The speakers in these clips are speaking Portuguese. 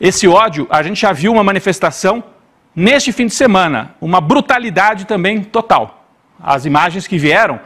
Esse ódio, a gente já viu uma manifestação neste fim de semana, uma brutalidade também total. As imagens que vieram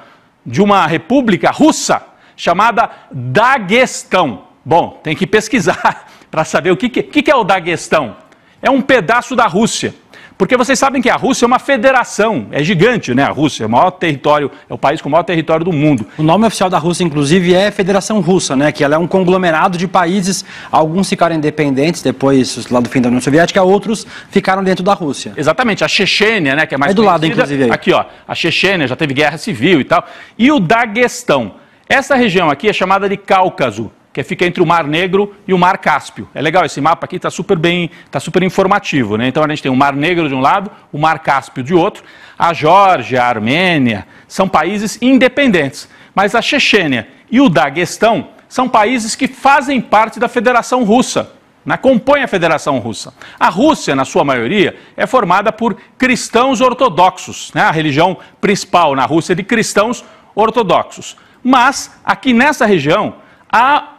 de uma república russa chamada Daguestão. Bom, tem que pesquisar para saber o que, que, que é o Daguestão. É um pedaço da Rússia porque vocês sabem que a Rússia é uma federação, é gigante, né? A Rússia é o maior território, é o país com o maior território do mundo. O nome oficial da Rússia, inclusive, é Federação Russa, né? Que ela é um conglomerado de países, alguns ficaram independentes depois, lá do fim da União Soviética, outros ficaram dentro da Rússia. Exatamente, a Chechênia, né? Que é mais é do lado, inclusive. Aí. Aqui, ó, a Chechênia já teve guerra civil e tal. E o Daguestão. Essa região aqui é chamada de Cáucaso que é fica entre o Mar Negro e o Mar Cáspio. É legal, esse mapa aqui está super bem, está super informativo. Né? Então a gente tem o Mar Negro de um lado, o Mar Cáspio de outro. A Geórgia, a Armênia são países independentes, mas a Chechênia e o Daguestão são países que fazem parte da Federação Russa. Né? a Federação Russa. A Rússia, na sua maioria, é formada por cristãos ortodoxos. Né? A religião principal na Rússia é de cristãos ortodoxos. Mas, aqui nessa região, há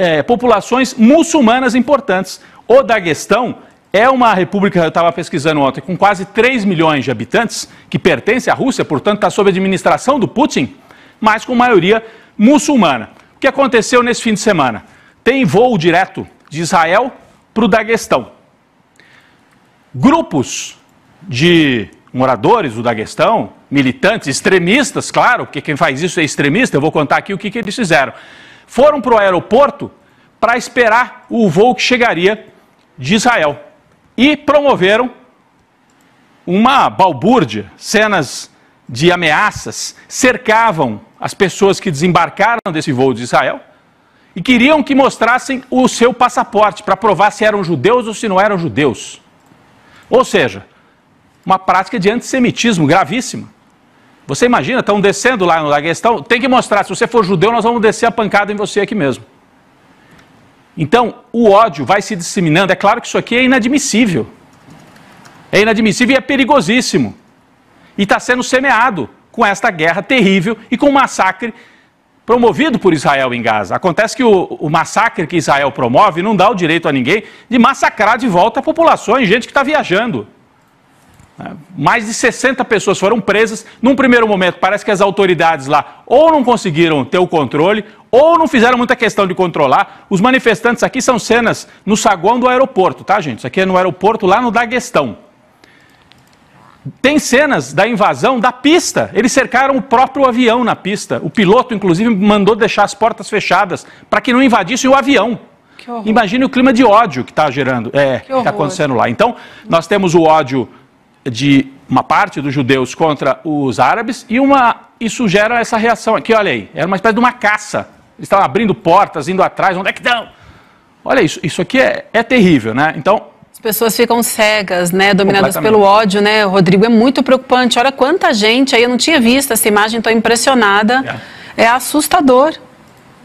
é, populações muçulmanas importantes. O Daguestão é uma república, eu estava pesquisando ontem, com quase 3 milhões de habitantes, que pertence à Rússia, portanto está sob administração do Putin, mas com maioria muçulmana. O que aconteceu nesse fim de semana? Tem voo direto de Israel para o Daguestão. Grupos de moradores do Daguestão, militantes, extremistas, claro, porque quem faz isso é extremista, eu vou contar aqui o que, que eles fizeram foram para o aeroporto para esperar o voo que chegaria de Israel e promoveram uma balbúrdia, cenas de ameaças, cercavam as pessoas que desembarcaram desse voo de Israel e queriam que mostrassem o seu passaporte para provar se eram judeus ou se não eram judeus. Ou seja, uma prática de antissemitismo gravíssima. Você imagina, estão descendo lá no Daguestão, tem que mostrar, se você for judeu, nós vamos descer a pancada em você aqui mesmo. Então, o ódio vai se disseminando. É claro que isso aqui é inadmissível. É inadmissível e é perigosíssimo. E está sendo semeado com esta guerra terrível e com o massacre promovido por Israel em Gaza. Acontece que o, o, massacre que Israel promove não dá o direito a ninguém de massacrar de volta populações, gente que está viajando. É, mais de 60 pessoas foram presas. Num primeiro momento, parece que as autoridades lá ou não conseguiram ter o controle ou não fizeram muita questão de controlar. Os manifestantes aqui são cenas no saguão do aeroporto, tá, gente? Isso aqui é no aeroporto lá no Daguestão. Tem cenas da invasão da pista. Eles cercaram o próprio avião na pista. O piloto, inclusive, mandou deixar as portas fechadas para que não invadisse o avião. Imagine o clima de ódio que está gerando, é, que está acontecendo lá. Então, nós temos o ódio de uma parte dos judeus contra os árabes e uma isso gera essa reação aqui, olha aí, era uma espécie de uma caça. Eles estavam abrindo portas, indo atrás, onde é que estão? Olha isso, isso aqui é, é terrível, né? Então, as pessoas ficam cegas, né, dominadas pelo ódio, né, Rodrigo? É muito preocupante. Olha quanta gente aí, eu não tinha visto essa imagem tão impressionada. É, é assustador.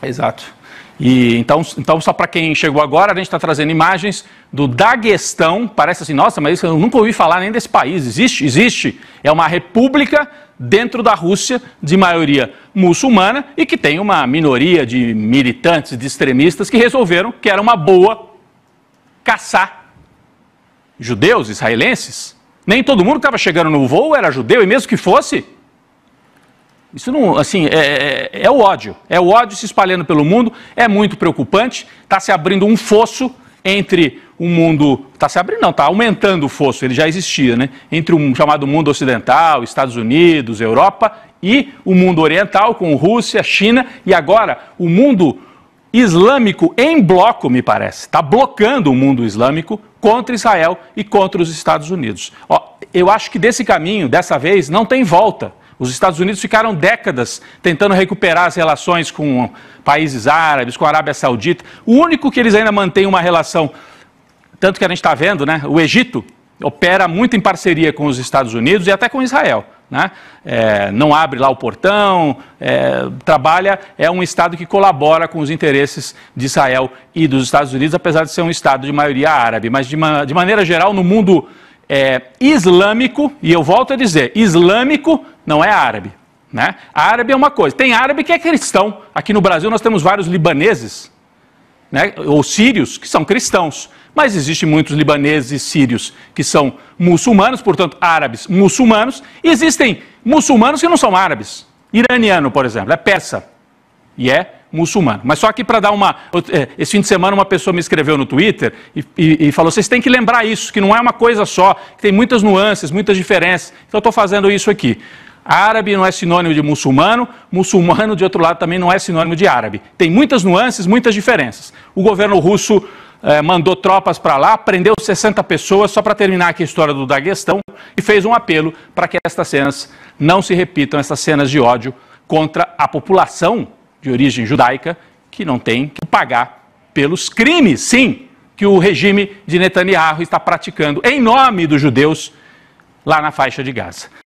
Exato. E então, então só para quem chegou agora, a gente está trazendo imagens do Daguestão. Parece assim, nossa, mas eu nunca ouvi falar nem desse país. Existe? Existe. É uma república dentro da Rússia de maioria muçulmana e que tem uma minoria de militantes, de extremistas que resolveram que era uma boa caçar judeus, israelenses. Nem todo mundo que estava chegando no voo era judeu, e mesmo que fosse, isso não, assim, é, é, é o ódio. É o ódio se espalhando pelo mundo, é muito preocupante, está se abrindo um fosso entre o um mundo. Está se abrindo, não, está aumentando o fosso, ele já existia, né? Entre um chamado mundo ocidental, Estados Unidos, Europa, e o mundo oriental, com Rússia, China, e agora o mundo islâmico em bloco, me parece. Está blocando o mundo islâmico contra Israel e contra os Estados Unidos. Ó, eu acho que desse caminho, dessa vez, não tem volta. Os Estados Unidos ficaram décadas tentando recuperar as relações com países árabes, com a Arábia Saudita. O único que eles ainda mantêm uma relação, tanto que a gente está vendo, né? O Egito opera muito em parceria com os Estados Unidos e até com Israel. Né? É, não abre lá o portão, é, trabalha, é um Estado que colabora com os interesses de Israel e dos Estados Unidos, apesar de ser um Estado de maioria árabe. Mas, de, ma de maneira geral, no mundo é, islâmico, e eu volto a dizer, islâmico não é árabe. Né? Árabe é uma coisa. Tem árabe que é cristão. Aqui no Brasil nós temos vários libaneses, né? ou sírios, que são cristãos. Mas existem muitos libaneses e sírios que são muçulmanos, portanto, árabes muçulmanos. E existem muçulmanos que não são árabes. Iraniano, por exemplo, é persa. E é muçulmano. Mas só aqui para dar uma. É, esse fim de semana uma pessoa me escreveu no Twitter e, e, e falou: vocês têm que lembrar isso, que não é uma coisa só, que tem muitas nuances, muitas diferenças. Então eu estou fazendo isso aqui. Árabe não é sinônimo de muçulmano, muçulmano, de outro lado, também não é sinônimo de árabe. Tem muitas nuances, muitas diferenças. O governo russo eh, mandou tropas para lá, prendeu 60 pessoas, só para terminar aqui a história do Daguestão, e fez um apelo para que estas cenas não se repitam, essas cenas de ódio contra a população de origem judaica que não tem que pagar pelos crimes, sim, que o regime de Netanyahu está praticando em nome dos judeus lá na faixa de Gaza.